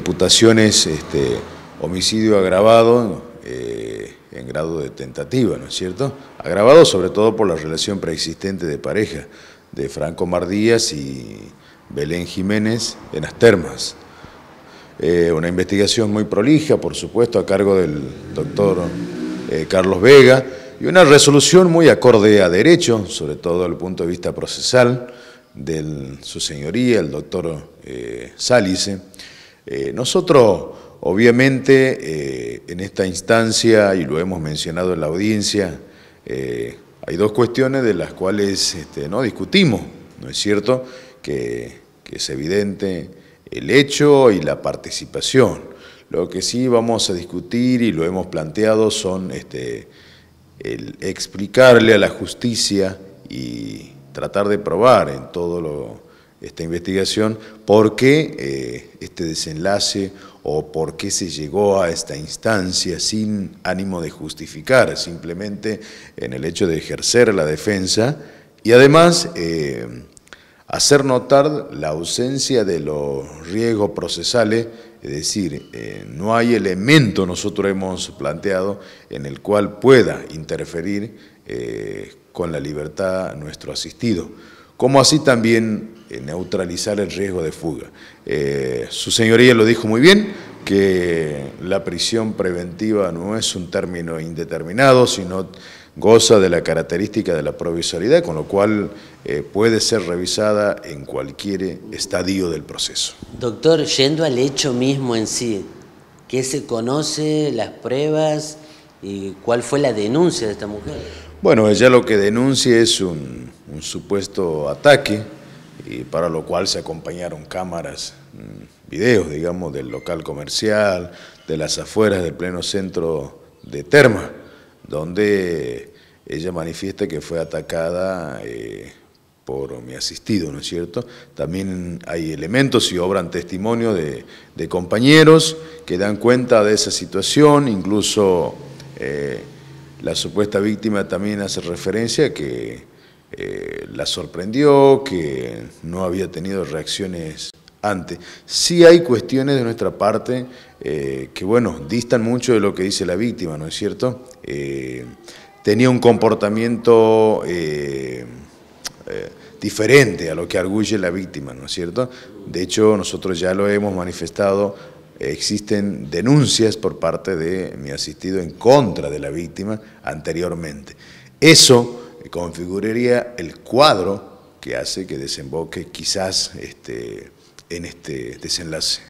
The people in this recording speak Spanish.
imputaciones, este, homicidio agravado eh, en grado de tentativa, ¿no es cierto? Agravado sobre todo por la relación preexistente de pareja de Franco Mardías y Belén Jiménez en las termas. Eh, una investigación muy prolija, por supuesto, a cargo del doctor eh, Carlos Vega, y una resolución muy acorde a derecho, sobre todo desde el punto de vista procesal, de su señoría, el doctor Sálice, eh, nosotros, obviamente, eh, en esta instancia, y lo hemos mencionado en la audiencia, eh, hay dos cuestiones de las cuales este, no discutimos, ¿no es cierto? Que, es evidente el hecho y la participación. Lo que sí vamos a discutir y lo hemos planteado son este, el explicarle a la justicia y tratar de probar en todo lo esta investigación, por qué eh, este desenlace o por qué se llegó a esta instancia sin ánimo de justificar, simplemente en el hecho de ejercer la defensa y además eh, hacer notar la ausencia de los riesgos procesales, es decir, eh, no hay elemento, nosotros hemos planteado, en el cual pueda interferir con la libertad nuestro asistido como así también eh, neutralizar el riesgo de fuga. Eh, su señoría lo dijo muy bien, que la prisión preventiva no es un término indeterminado, sino goza de la característica de la provisoriedad, con lo cual eh, puede ser revisada en cualquier estadio del proceso. Doctor, yendo al hecho mismo en sí, ¿qué se conoce, las pruebas y cuál fue la denuncia de esta mujer? Bueno, ella lo que denuncia es un, un supuesto ataque, y para lo cual se acompañaron cámaras, mm, videos, digamos, del local comercial, de las afueras del pleno centro de Terma, donde ella manifiesta que fue atacada eh, por mi asistido, ¿no es cierto? También hay elementos y obran testimonio de, compañeros que dan cuenta de esa situación, incluso eh, la supuesta víctima también hace referencia que eh, la sorprendió, que no había tenido reacciones antes. Sí hay cuestiones de nuestra parte eh, que, bueno, distan mucho de lo que dice la víctima, ¿no es cierto? Eh, tenía un comportamiento diferente a lo que arguye la víctima, ¿no es cierto? De hecho, nosotros ya lo hemos manifestado existen denuncias por parte de mi asistido en contra de la víctima anteriormente. Eso eh, configuraría el cuadro que hace que desemboque quizás este, en este desenlace.